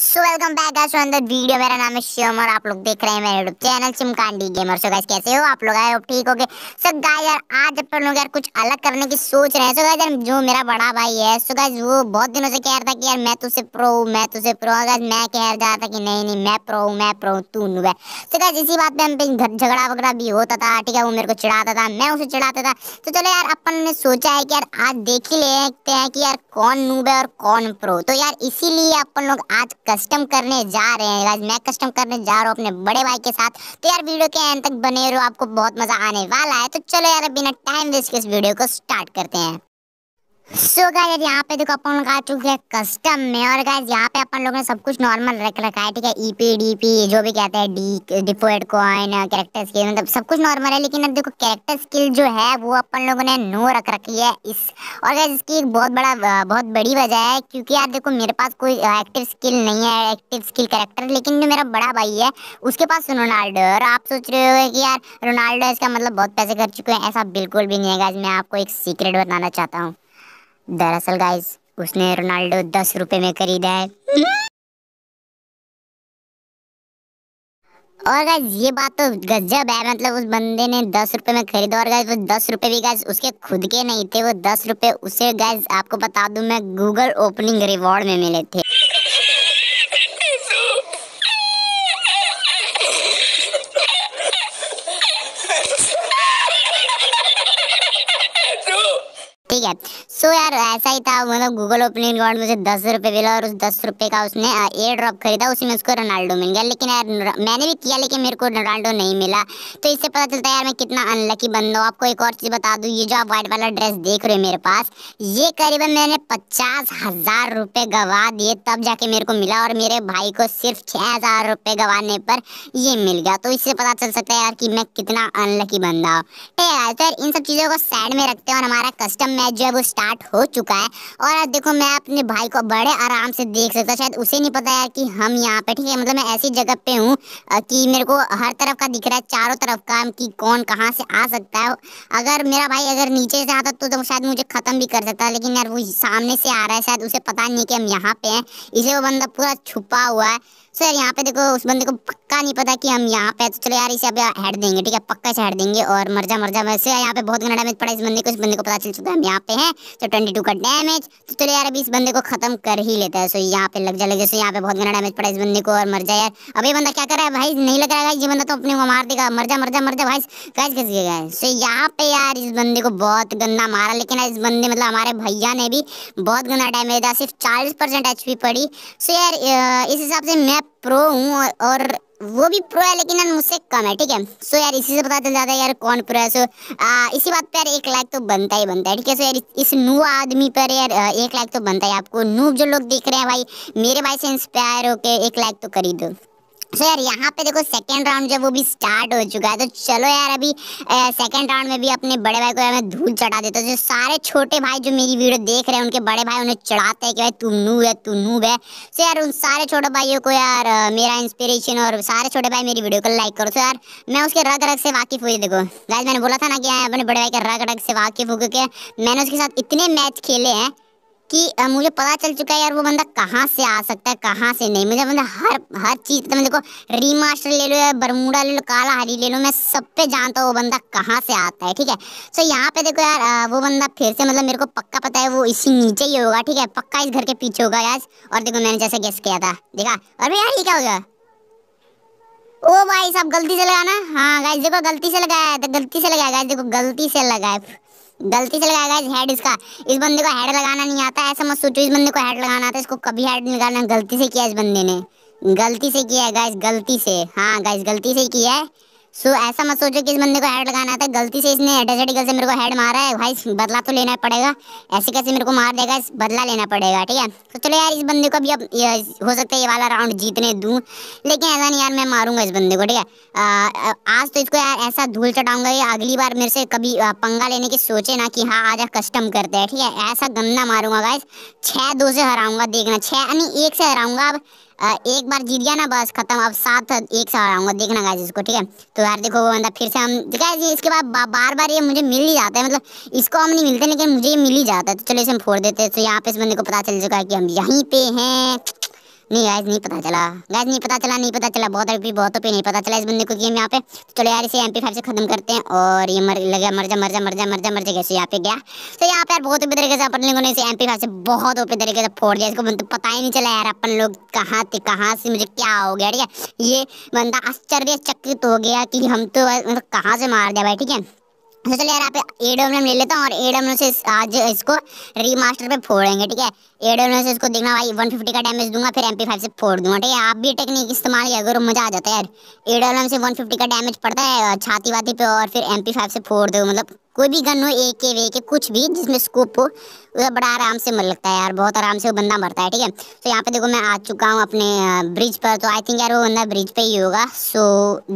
so welcome back guys to another video मेरा नाम है शिवम और आप लोग देख रहे हैं मेरे YouTube चैनल चिमकांडी गेमर सो गाइस कैसे हो आप लोग आए हो ठीक हो गए सो गाइस यार आज अपन लोग यार कुछ अलग करने की सोच रहे हैं सो गाइस यार जो मेरा बड़ा भाई है सो गाइस वो बहुत दिनों से कह रहा था कि यार मैं तुझसे प्रो हूं मैं तुझसे प्रो हूं गाइस मैं कह रहा था कि नहीं नहीं मैं प्रो हूं मैं प्रो हूं तू नूब है सो गाइस इसी बात पे हम पे झगड़ा वगैरह भी होता था ठीक है वो मेरे को चिढ़ाता था मैं उसे चिढ़ाता था तो चलो यार अपन ने सोचा है कि यार आज देख ही लेते हैं कि यार कौन नूब है और कौन प्रो तो यार इसीलिए अपन लोग आज आज कस्टम करने जा रहे हैं आज मैं कस्टम करने जा रहा हूँ अपने बड़े भाई के साथ तो यार वीडियो के एंड तक बने रहो आपको बहुत मज़ा आने वाला है तो चलो यार बिना टाइम वेस्ट के इस वीडियो को स्टार्ट करते हैं सो गाइस यहाँ पे देखो अपन लोग आ चुके हैं कस्टम में और गाइस यहाँ पे अपन लोगों ने सब कुछ नॉर्मल रख रखा है ठीक है ईपी e डीपी जो भी कहते हैं डी डिफोएड कॉइन कैरेक्टर स्किल मतलब सब कुछ नॉर्मल है लेकिन अब देखो कैरेक्टर स्किल जो है वो अपन लोगों ने नो रख रखी है इस और गाइस इसकी एक बहुत बड़ा बहुत बड़ी वजह है क्योंकि यार देखो मेरे पास कोई एक्टिव स्किल नहीं है एक्टिव स्किल कैरेक्टर लेकिन जो मेरा बड़ा भाई है उसके पास रोनाल्डो है और आप सोच रहे हो कि यार रोनाल्डो इसका मतलब बहुत पैसे खर्च चुके हैं ऐसा बिल्कुल भी नहीं है गाइस मैं आपको एक सीक्रेट बताना चाहता हूँ दरअसल गाइस उसने रोनाल्डो दस रुपए में खरीदा है और गाइज ये बात तो गजब है मतलब उस बंदे ने दस रुपए में खरीदा और गाइज वो दस रुपए भी गाइज उसके खुद के नहीं थे वो दस रुपए उसे गाइज आपको बता दूं मैं गूगल ओपनिंग रिवॉर्ड में मिले थे सो तो यार ऐसा ही था मतलब गूगल ओपनिंग अकाउंट मुझे दस रुपये मिला और उस दस रुपये का उसने एयर ड्रॉप खरीदा उसी में उसको रोनाल्डो मिल गया लेकिन यार मैंने भी किया लेकिन मेरे को रोनाल्डो नहीं मिला तो इससे पता चलता है यार मैं कितना अनलकी बन दो आपको एक और चीज़ बता दूँ ये जो आप व्हाइट वाला ड्रेस देख रहे हो मेरे पास ये करीबन मैंने पचास हज़ार रुपये गवा दिए तब जाके मेरे को मिला और मेरे भाई को सिर्फ छः हज़ार रुपये गवाने पर ये मिल गया तो इससे पता चल सकता है यार कि मैं कितना अनलकी बन रहा हूँ ठीक तो है तो यार इन सब चीज़ों को साइड में रखते हैं और हमारा कस्टम मैच जो है वो स्टार्ट स्टार्ट हो चुका है और आज देखो मैं अपने भाई को बड़े आराम से देख सकता शायद उसे नहीं पता यार कि हम यहाँ पे ठीक है मतलब मैं ऐसी जगह पे हूँ कि मेरे को हर तरफ का दिख रहा है चारों तरफ का कि कौन कहाँ से आ सकता है अगर मेरा भाई अगर नीचे से आता तो, तो शायद मुझे ख़त्म भी कर सकता लेकिन यार वो सामने से आ रहा है शायद उसे पता नहीं कि हम यहाँ पे हैं इसलिए वो बंदा पूरा छुपा हुआ है सर यहाँ पे देखो उस बंदे को पक्का नहीं पता कि हम यहाँ पे तो चलो यार इसे अभी हेड देंगे ठीक है पक्का से हेड देंगे और मर्जा मर्जा वैसे यहाँ पे बहुत घना डैमेज पड़ा इस बंदे को इस बंदे को पता चल चुका है हम यहाँ पे हैं तो ट्वेंटी टू का डैमेज तो चलो यार अभी इस बंदे को खत्म कर ही लेता है सो यहाँ पे लग जा लग यहाँ पे बहुत घना डैमेज पड़ा इस बंदे को और मर्जा यार अभी बंदा क्या कर रहा है भाई नहीं लग रहा है ये बंदा तो अपने को मार देगा मर्जा मर्जा मर्जा भाई कैच खस गया है सो यहाँ पे यार इस बंदे को बहुत गंदा मारा लेकिन इस बंदे मतलब हमारे भैया ने भी बहुत गंदा डैमेज दिया सिर्फ चालीस परसेंट पड़ी सो यार इस हिसाब से मैं प्रो हूँ और वो भी प्रो है लेकिन मुझसे कम है ठीक है सो यार इसी से पता चल जाता है यार कौन प्रो है सो आ, इसी बात पर यार एक लाइक तो बनता ही बनता है ठीक है सो यार इस नू आदमी पर यार एक लाइक तो बनता है आपको नू जो लोग देख रहे हैं भाई मेरे भाई से इंस्पायर होके एक लाइक तो करी दो सो so यार यहाँ पे देखो सेकेंड राउंड जब वो भी स्टार्ट हो चुका है तो चलो यार अभी सेकेंड राउंड में भी अपने बड़े भाई को यार मैं धूल चढ़ा देता हूँ जो सारे छोटे भाई जो मेरी वीडियो देख रहे हैं उनके बड़े भाई उन्हें चढ़ाते हैं कि भाई तू नू है तू नू है सो so यार उन सारे छोटे भाइयों को यार मेरा इंस्पिरेशन और सारे छोटे भाई मेरी वीडियो को लाइक करो सो so यार मैं उसके रग रग से वाकिफ़ हुई देखो गाइज मैंने बोला था ना कि हाँ, अपने बड़े भाई के रग रग से वाकिफ़ हो क्योंकि मैंने उसके साथ इतने मैच खेले हैं कि मुझे पता चल चुका है यार वो बंदा कहाँ से आ सकता है कहाँ से नहीं मुझे बंदा हर हर चीज़ तो मैं देखो रीमास्टर ले लो या बरमूडा ले लो काला हरी ले लो मैं सब पे जानता हूँ वो बंदा कहाँ से आता है ठीक है सो यहाँ पे देखो यार वो बंदा फिर से मतलब मेरे को पक्का पता है वो इसी नीचे ही होगा ठीक है पक्का इस घर के पीछे होगा यार और देखो मैंने जैसे गेस किया था देखा और भैया ये क्या हो गया ओ भाई साहब गलती से लगाना हाँ गाइस देखो गलती से लगाया तो गलती से लगाया गाइस देखो गलती से लगाया गलती से लगाया गया हेड इसका इस बंदे को हेड लगाना नहीं आता ऐसा मत सोचो इस बंदे को हेड लगाना आता है इसको कभी हेड नहीं लगाना गलती से किया इस बंदे ने गलती से किया है गाइस गलती से हाँ गाइस गलती से किया है सो so, ऐसा मत सोचो कि इस बंदे को हेड लगाना था गलती से इसने डेजर्ट से मेरे को हेड मारा है भाई बदला तो लेना पड़ेगा ऐसे कैसे मेरे को मार देगा इस बदला लेना पड़ेगा ठीक है तो चलो यार इस बंदे को भी अब हो सकता है ये वाला राउंड जीतने दूँ लेकिन ऐसा नहीं यार मैं मारूंगा इस बंदे को ठीक है आज तो इसको यार ऐसा धूल चटाऊंगा ये अगली बार मेरे से कभी पंगा लेने की सोचे ना कि हाँ आज कस्टम करते हैं ठीक है ऐसा गंदा मारूंगा भाई छः दो से हराऊंगा देखना छः यानी एक से हराऊंगा अब एक बार जीत गया ना बस खत्म अब साथ एक साथ आऊंगा देखना गाइज इसको ठीक है तो यार देखो वो बंदा फिर से हम गाइज ये इसके बाद बा, बार बार ये मुझे मिल ही जाता है मतलब इसको हम नहीं मिलते लेकिन मुझे ये मिल ही जाता है तो चलो इसे हम फोड़ देते हैं तो यहाँ पे इस बंदे को पता चल चुका है कि हम यहीं पे हैं नहीं गाइस नहीं पता चला गाइस नहीं पता चला नहीं पता चला बहुत अभी बहुत पे नहीं पता चला इस बंदे को गेम यहाँ पे तो चलो यार इसे एम पी फाइव से खत्म करते हैं और ये मर लगे मर जा मर जा मर जा मर जा मर जा कैसे यहाँ पे गया तो यहाँ पे यार बहुत ओपे तरीके से अपन लोगों ने इसे एम पी फाइव से बहुत ओपे तरीके से फोड़ दिया इसको तो पता ही नहीं चला यार अपन लोग कहाँ थे कहाँ से मुझे क्या हो गया ठीक है ये बंदा आश्चर्यचकित हो गया कि हम तो मतलब कहाँ से मार दिया भाई ठीक है तो चलो यार आप ए डब्ल्यू ले लेता हूँ और ए डब्ल्यू से आज इसको रीमास्टर पे फोड़ेंगे ठीक है ए डब्ल्यू से इसको देखना भाई 150 का डैमेज दूंगा फिर एम से फोड़ दूंगा ठीक है आप भी टेक्निक इस्तेमाल किया करो मज़ा आ जाता है यार ए एम से 150 का डैमेज पड़ता है छाती वाती पे और फिर एम से फोड़ दो मतलब कोई भी गन हो ए के वे के कुछ भी जिसमें स्कोप हो वह बड़ा आराम से मर लगता है यार बहुत आराम से वो बंदा मरता है ठीक है तो यहाँ पे देखो मैं आ चुका हूँ अपने ब्रिज पर तो आई थिंक यार वो बंदा ब्रिज पे ही होगा सो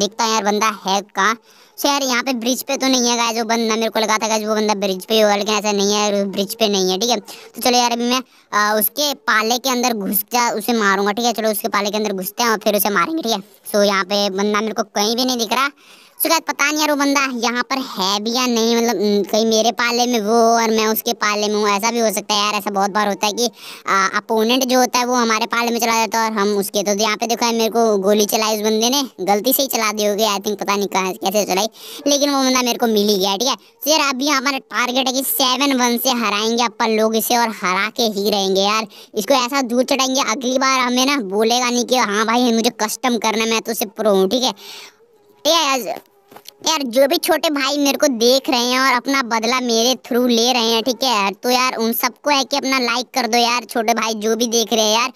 देखता है यार बंदा है कहाँ सो यार यहाँ पे ब्रिज पे तो नहीं है गाय जो बंदा मेरे को लगा था वो बंदा ब्रिज पे ही होगा लेकिन ऐसा नहीं है ब्रिज पे नहीं है ठीक है तो चलो यार अभी मैं उसके पाले के अंदर घुस जा उसे मारूंगा ठीक है चलो उसके पाले के अंदर घुसते हैं और फिर उसे मारेंगे ठीक है सो यहाँ पे बंदा मेरे को कहीं भी नहीं दिख रहा सो so, पता नहीं यार वो बंदा यहाँ पर है भी या नहीं मतलब कहीं मेरे पाले में वो और मैं उसके पाले में हूँ ऐसा भी हो सकता है यार ऐसा बहुत बार होता है कि अपोनेंट जो होता है वो हमारे पाले में चला जाता है और हम उसके तो यहाँ पे देखो है मेरे को गोली चलाई उस बंदे ने गलती से ही चला दी होगी आई थिंक पता नहीं कहाँ कैसे चलाई लेकिन वो बंदा मेरे को मिल ही गया ठीक है तो यार अभी हमारा टारगेट है कि सेवन वन से हराएंगे अपन लोग इसे और हरा के ही रहेंगे यार इसको ऐसा दूर चढ़ाएंगे अगली बार हमें ना बोलेगा नहीं कि हाँ भाई मुझे कस्टम करना मैं तो उसे प्रो हूँ ठीक है ठीक तो है यार जो भी छोटे भाई मेरे को देख रहे हैं और अपना बदला मेरे थ्रू ले रहे हैं ठीक है तो यार उन सबको है कि अपना लाइक कर दो यार छोटे भाई जो भी देख रहे हैं यार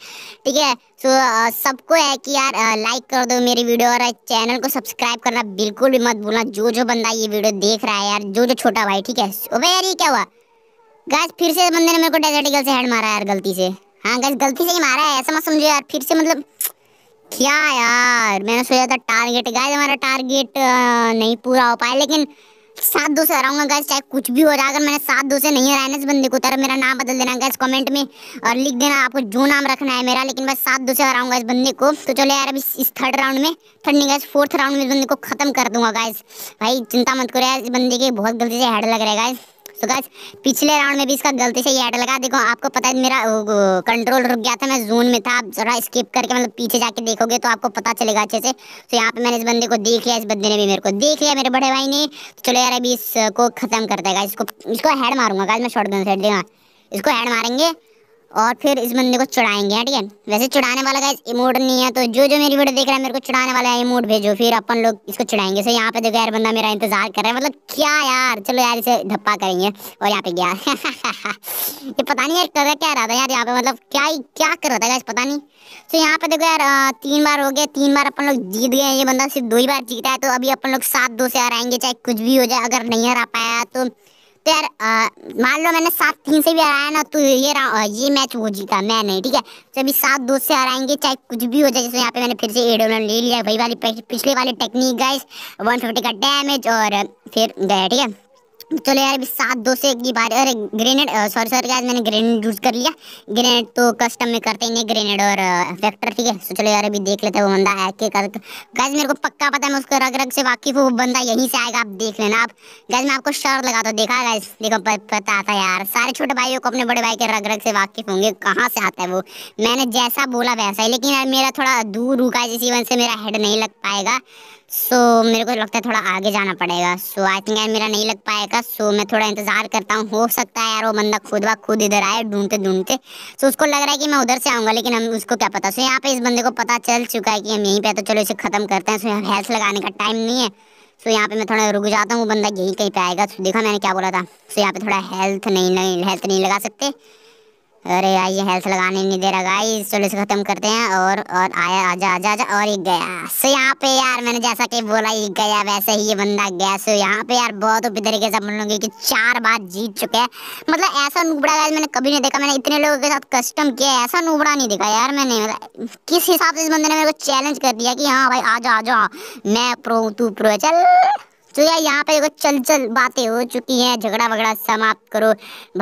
ठीक है सो तो सबको है कि यार लाइक कर दो मेरी वीडियो और चैनल को सब्सक्राइब करना बिल्कुल भी मत भूलना जो जो बंदा ये वीडियो देख रहा है यार जो जो छोटा भाई ठीक है ओबे यार ये क्या हुआ गैस फिर से बंदे ने मेरे को डेजर्टिकल से हेड मारा यार गलती से हाँ गैस गलती से ही मारा है ऐसा मत समझो यार फिर से मतलब क्या यार यार मैंने सोचा था टारगेट गाइस हमारा टारगेट नहीं पूरा हो पाया लेकिन सात दो से हराऊंगा गैस चाहे कुछ भी हो जाए अगर मैंने सात दो से नहीं हराया ना इस बंदे को तरह मेरा नाम बदल देना गैस कमेंट में और लिख देना आपको जो नाम रखना है मेरा लेकिन बस सात दो से हराऊंगा इस बंदे को तो चलो यार अभी इस थर्ड राउंड में थर्ड नहीं गैस फोर्थ राउंड में इस बंदे को खत्म कर दूंगा गैस भाई चिंता मत करो यार इस बंदे के बहुत गलती से हेड लग रहा है गैस सो गाइस पिछले राउंड में भी इसका गलती से ये ऐड लगा देखो आपको पता है मेरा कंट्रोल रुक गया था मैं जून में था आप जरा स्किप करके मतलब पीछे जाके देखोगे तो आपको पता चलेगा अच्छे से तो यहाँ पे मैंने इस बंदे को देख लिया इस बंदे ने भी मेरे को देख लिया मेरे बड़े भाई ने तो चलो यार अभी इसको ख़त्म करते हैं इसको इसको हेड मारूंगा गाइस मैं शॉर्ट गन से देगा इसको हेड मारेंगे और फिर इस बंदे को चुड़ाएंगे ठीक है वैसे चुड़ाने वाला का इमोट नहीं है तो जो जो मेरी वीडियो देख रहा है मेरे को चुड़ाने वाला है इमोट भेजो फिर अपन लोग इसको चुड़ाएंगे सो यहाँ पे देखो यार बंदा मेरा इंतजार कर रहा है मतलब क्या यार चलो यार इसे धप्पा करेंगे और यहाँ पे गया ये पता नहीं यार कर क्या रहा था यार यहाँ पे मतलब क्या ही क्या कर रहा था पता नहीं सो यहाँ पे देखो यार तीन बार हो गए तीन बार अपन लोग जीत गए ये बंदा सिर्फ दो ही बार जीता है तो अभी अपन लोग सात दो से हराएंगे चाहे कुछ भी हो जाए अगर नहीं हरा पाया तो तो यार मान लो मैंने सात तीन से भी हराया ना तो ये ये मैच वो जीता मैं नहीं ठीक है तो अभी सात दो से हराएंगे चाहे कुछ भी हो जाए जैसे यहाँ पे मैंने फिर से एड ओलन ले लिया वही वाली पिछले वाले टेक्निक गाइस फिफ्टी का डैमेज और फिर गया ठीक है चलो यार अभी सात दो से एक की बार अरे ग्रेनेड सॉरी सॉरी यार मैंने ग्रेनेड यूज कर लिया ग्रेनेड तो कस्टम में करते ही नहीं ग्रेनेड और फैक्टर ठीक है चलो यार अभी देख लेते हैं वो बंदा है के कर गैस मेरे को पक्का पता है मैं उसका रग रग से वाकिफ हूँ वो बंदा यहीं से आएगा आप देख लेना आप गैस मैं आपको शर्त लगा तो देखा गैस देखो पता आता यार सारे छोटे भाइयों को अपने बड़े भाई के रग रग से वाकिफ होंगे कहाँ से आता है वो मैंने जैसा बोला वैसा ही लेकिन यार मेरा थोड़ा दूर रुका जिस इवन से मेरा हेड नहीं लग पाएगा सो मेरे को लगता है थोड़ा आगे जाना पड़ेगा सो आई थिंक यार मेरा नहीं लग पाएगा सो मैं थोड़ा इंतज़ार करता हूँ हो सकता है यार वो बंदा खुद ब खुद इधर आए ढूंढते ढूंढते सो उसको लग रहा है कि मैं उधर से आऊँगा लेकिन हम उसको क्या पता सो यहाँ पे इस बंदे को पता चल चुका है कि हम यहीं पे तो चलो इसे ख़त्म करते हैं सो यहाँ हेल्थ लगाने का टाइम नहीं है सो यहाँ पे मैं थोड़ा रुक जाता हूँ वो बंदा यहीं कहीं पे आएगा सो देखा मैंने क्या बोला था सो यहाँ पे थोड़ा हेल्थ नहीं नहीं हेल्थ नहीं लगा सकते अरे यार ये हेल्थ लगाने नहीं दे रहा गाइस चलो इसे खत्म करते हैं और और आया आजा आजा आजा और ही गया सो यहाँ पे यार मैंने जैसा कि बोला ही गया वैसे ही ये बंदा गया सो यहाँ पे यार बहुत उपी तरीके से अपन लूंगी कि चार बार जीत चुके हैं मतलब ऐसा नूबड़ा गाइस मैंने कभी नहीं देखा मैंने इतने लोगों के साथ कस्टम किया ऐसा नूबड़ा नहीं देखा यार मैंने मतलब किस हिसाब से इस बंदे ने मेरे को चैलेंज कर दिया कि हाँ भाई आ जा आ जाओ मैं प्रो तू प्रो है चल तो यार यहाँ पे चल चल बातें हो चुकी हैं झगड़ा वगड़ा समाप्त करो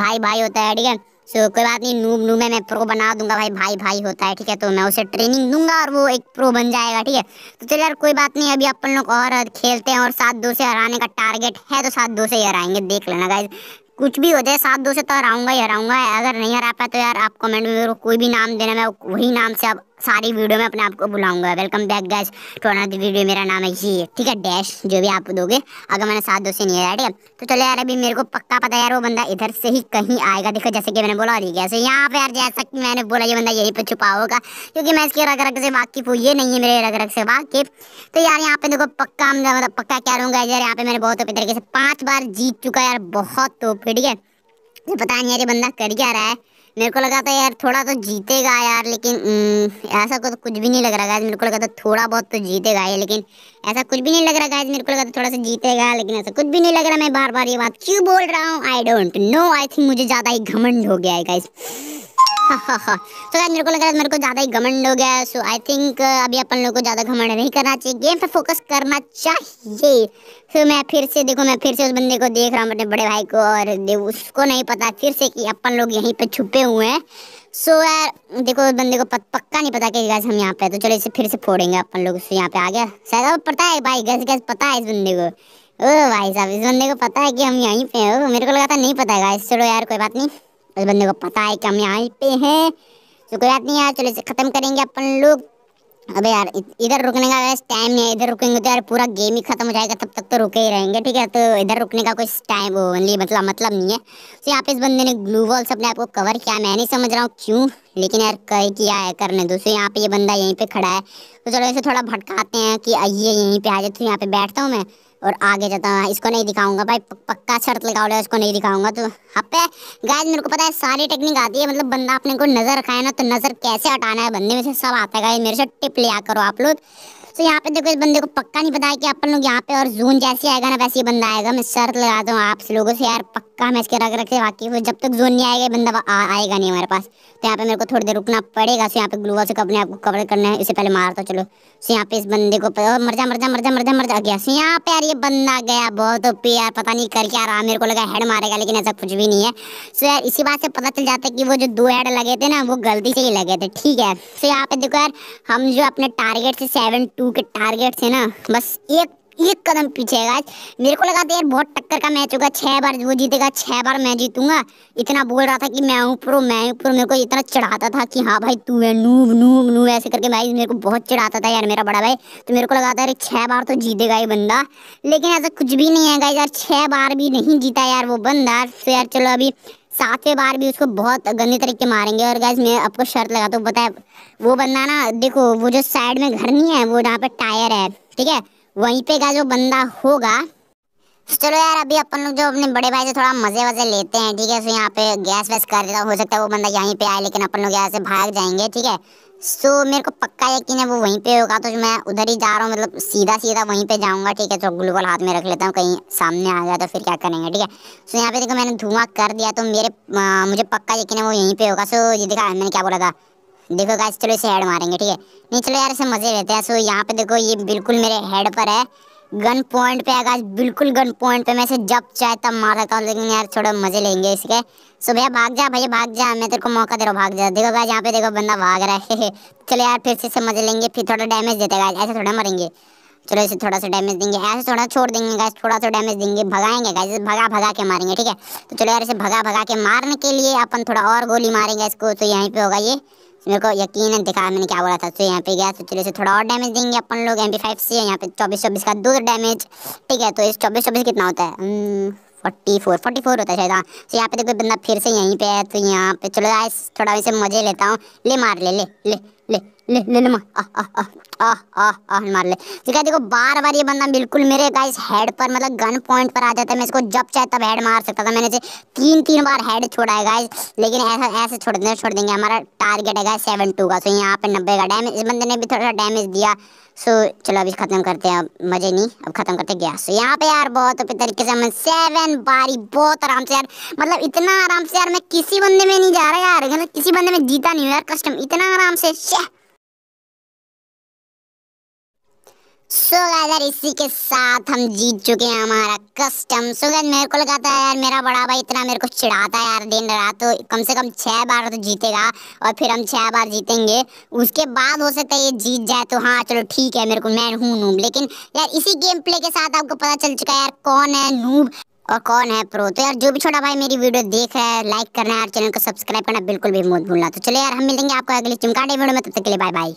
भाई भाई होता है ठीक है सो so, कोई बात नहीं नूब नूब में मैं प्रो बना दूंगा भाई भाई भाई होता है ठीक है तो मैं उसे ट्रेनिंग दूंगा और वो एक प्रो बन जाएगा ठीक है तो चलो यार कोई बात नहीं अभी अपन लोग और खेलते हैं और सात दो से हराने का टारगेट है तो सात दो से ही हराएंगे देख लेना गाइज कुछ भी हो जाए सात दो से तो हराऊंगा ही हराऊंगा अगर नहीं हरा पाए तो यार आप कमेंट में कोई भी नाम देना मैं वही नाम से आप सारी वीडियो में अपने आप को बुलाऊंगा welcome back guys to another video मेरा नाम है ये ठीक है डैश जो भी आप दोगे अगर मैंने साथ दो से नहीं आया ठीक है तो चलो यार अभी मेरे को पक्का पता यार वो बंदा इधर से ही कहीं आएगा देखो जैसे कि मैंने बोला और ये यहाँ पे यार जैसा कि मैंने बोला ये बंदा यहीं पर छुपा होगा क्योंकि मैं इसके रग रग से वाकिफ हूँ ये नहीं है मेरे रग रग से वाकिफ तो यार यहाँ पे देखो पक्का मतलब पक्का क्या रहूँगा यार यहाँ पे मैंने बहुत तरीके से पाँच बार जीत चुका यार बहुत तो ठीक है पता नहीं यार ये बंदा कर क्या रहा है मेरे को लगा था यार थोड़ा तो जीतेगा यार लेकिन हम्म, ऐसा को तो कुछ भी नहीं लग रहा गाइज मेरे को लगा था थोड़ा बहुत तो जीतेगा ये लेकिन ऐसा कुछ भी नहीं लग रहा गाइज मेरे को लगा था थोड़ा सा जीतेगा लेकिन ऐसा कुछ भी नहीं लग रहा मैं बार बार ये बात क्यों बोल रहा हूँ I don't know I think मुझे ज़्यादा ही घमंड हो गया है गाइज तो यार मेरे को लग रहा है मेरे को ज़्यादा ही घमंड हो गया सो आई थिंक अभी अपन लोग को ज़्यादा घमंड नहीं करना चाहिए गेम पे फोकस करना चाहिए तो so, मैं फिर से देखो मैं फिर से उस बंदे को देख रहा हूँ अपने बड़े भाई को और उसको नहीं पता फिर से कि अपन लोग यहीं पर छुपे हुए हैं सो so, यार देखो उस बंदे को पत, पक्का नहीं पता कि गैस हम यहाँ पे तो चलो इसे फिर से फोड़ेंगे अपन लोग उससे यहाँ पे आ गया शायद अब पता है भाई गैस गैस पता है इस बंदे को ओ भाई साहब इस बंदे को पता है कि हम यहीं पे हो मेरे को लगा था नहीं पता है गाइस चलो यार कोई बात नहीं उस बंदे को पता है कि हम यहाँ पे हैं तो कोई बात नहीं यार चलो इसे ख़त्म करेंगे अपन लोग अबे यार इधर रुकने का वैसे टाइम नहीं है इधर रुकेंगे तो यार पूरा गेम ही खत्म हो जाएगा तब तक तो रुके ही रहेंगे ठीक है तो इधर रुकने का कोई टाइम ओनली मतलब मतलब नहीं है तो यहाँ पे इस बंदे ने ग्लू वॉल्स अपने आप को कवर किया मैं नहीं समझ रहा हूँ क्यों लेकिन यार कह किया है करने दो तो यहाँ पे ये बंदा यहीं पर खड़ा है तो चलो इसे थोड़ा भटकाते हैं कि आइए यहीं पे आ जाए तो यहाँ पे बैठता हूँ मैं और आगे जाता हूँ इसको नहीं दिखाऊंगा भाई पक्का शर्त लगा लिया इसको नहीं दिखाऊंगा तो हाँ पे गाय मेरे को पता है सारी टेक्निक आती है मतलब बंदा अपने को नज़र रखा है ना तो नज़र कैसे हटाना है बंदे में से सब आता है गाय मेरे से टिप लिया करो आप लोग सो यहाँ पे देखो इस बंदे को पक्का नहीं पता है कि अपन लोग यहाँ पे और जून जैसे आएगा ना वैसे ही बंदा आएगा मैं शर्त लगा दूँ आप लोगों से यार पक्का मैं इसके रख रखे बाकी वो जब तक जून नहीं आएगा बंदा आएगा नहीं हमारे पास तो यहाँ पे मेरे को थोड़ी देर रुकना पड़ेगा सो यहाँ पे ग्लूवा से अपने आपको कवर करना है इससे पहले मार तो चलो सो यहाँ पे इस बंदे को मरजा मरजा मरजा मरजा मरजा गया सो यहाँ पे यार ये बंदा गया बहुत ओपी यार पता नहीं करके आ रहा मेरे को लगा हेड मारेगा लेकिन ऐसा कुछ भी नहीं है सो यार इसी बात से पता चल जाता है कि वो जो दो हेड लगे थे ना वो गलती से ही लगे थे ठीक है सो यहाँ पे देखो यार हम जो अपने टारगेट से सेवन टू के टारगेट से ना बस एक एक कदम पीछे है गाइस मेरे को लगा था यार बहुत टक्कर का मैच होगा छः बार वो जीतेगा छः बार मैं जीतूंगा इतना बोल रहा था कि मैं हूँ प्रो मैं हूँ प्रो मेरे को इतना चढ़ाता था कि हाँ भाई तू है नूब नूब नूब ऐसे करके भाई मेरे को बहुत चढ़ाता था यार मेरा बड़ा भाई तो मेरे को लगा था अरे छः बार तो जीतेगा ये बंदा लेकिन ऐसा कुछ भी नहीं है गाइस यार छः बार भी नहीं जीता यार वो बंदा तो यार चलो अभी सातवें बार भी उसको बहुत गंदे तरीके मारेंगे और गैस मैं आपको शर्त लगा तो बताया वो बंदा ना देखो वो जो साइड में घर नहीं है वो जहाँ पे टायर है ठीक है वहीं पे का जो बंदा होगा तो चलो यार अभी अपन लोग जो अपने बड़े भाई से थोड़ा मजे वजे लेते हैं ठीक है सो तो यहाँ पे गैस वैस कर देता हो सकता है वो बंदा यहीं पे आए लेकिन अपन लोग यहाँ से भाग जाएंगे ठीक है सो मेरे को पक्का यकीन है वो वहीं पे होगा तो मैं उधर ही जा रहा हूँ मतलब सीधा सीधा वहीं पे जाऊँगा ठीक है तो ग्लूकोल हाथ में रख लेता हूँ कहीं सामने आ जाए तो फिर क्या करेंगे ठीक है सो यहाँ पे देखो मैंने धुआं कर दिया तो मेरे मुझे पक्का यकीन है वो यहीं पर होगा सो ये देखा मैंने क्या बोला था देखो गाइस चलो इसे हेड मारेंगे ठीक है नहीं चलो यार इसे मज़े लेते हैं सो यहाँ पे देखो ये बिल्कुल मेरे हेड पर है गन पॉइंट पे आगा बिल्कुल गन पॉइंट पे मैं इसे जब चाहे तब मार सकता हूँ लेकिन यार छोड़ो मज़े लेंगे इसके सो भैया भाग जा भैया भाग जा मैं तेरे को मौका दे रहा हूँ भाग जा देखो गाज यहाँ पे देखो बंदा भाग रहा है चलो यार फिर से इसे मज़े लेंगे फिर थोड़ा डैमेज देते गाज ऐसे थोड़ा मरेंगे चलो इसे थोड़ा सा डैमेज देंगे ऐसे थोड़ा छोड़ देंगे गाइस थोड़ा सा डैमेज देंगे भगाएंगे गाइस भगा भगा के मारेंगे ठीक है तो चलो यार इसे भगा भगा के मारने के लिए अपन थोड़ा और गोली मारेंगे इसको तो यहीं पर होगा ये मेरे को यकीन है दिखा मैंने क्या बोला था तो यहाँ पे गया तो चलो इसे थोड़ा और डैमेज देंगे अपन लोग एम पी फाइव सी है यहाँ पे चौबीस चौबीस का दो डैमेज ठीक है तो इस चौबीस चौबीस कितना होता है फोर्टी फोर फोर्टी फोर होता है शायद हाँ तो यहाँ पे देखो बंदा फिर से यहीं पे है तो यहाँ पे चलो आए थोड़ा इसे मजे लेता हूँ ले मार ले ले ले ले ले ले मार आ आ आ आह आह मार ले देखा तो देखो बार बार ये बंदा बिल्कुल मेरे गाइस हेड पर मतलब गन पॉइंट पर आ जाता है मैं इसको जब चाहे तब हेड मार सकता था मैंने इसे तीन तीन बार हेड छोड़ा है गाइस लेकिन ऐसा ऐसे छोड़ देंगे छोड़ देंगे हमारा टारगेट है गाइस सेवन टू का सो तो यहाँ पे नब्बे का डैमेज इस बंदे ने भी थोड़ा डैमेज दिया सो चलो अभी ख़त्म करते हैं अब मज़े नहीं अब ख़त्म करते गया सो यहाँ पे यार बहुत अपने तरीके से मैं सेवन बारी बहुत आराम से यार मतलब इतना आराम से यार मैं किसी बंदे में नहीं जा रहा यार मतलब किसी बंदे में जीता नहीं हूँ यार कस्टम इतना आराम से शेह सो so गाइस इसी के साथ हम जीत चुके हैं हमारा कस्टम सो so गाइस मेरे को लगाता है यार मेरा बड़ा भाई इतना मेरे को चिढ़ाता है यार दिन रात तो कम से कम छः बार तो जीतेगा और फिर हम छः बार जीतेंगे उसके बाद हो सकता है ये जीत जाए तो हाँ चलो ठीक है मेरे को मैं हूँ नूब लेकिन यार इसी गेम प्ले के साथ आपको पता चल चुका है यार कौन है नूब और कौन है प्रो तो यार जो भी छोटा भाई मेरी वीडियो देख रहा है लाइक करना है और चैनल को सब्सक्राइब करना बिल्कुल भी मत भूलना तो चलो यार हम मिलेंगे आपको अगले चिमकाटे वीडियो में तब तक के लिए बाय बाय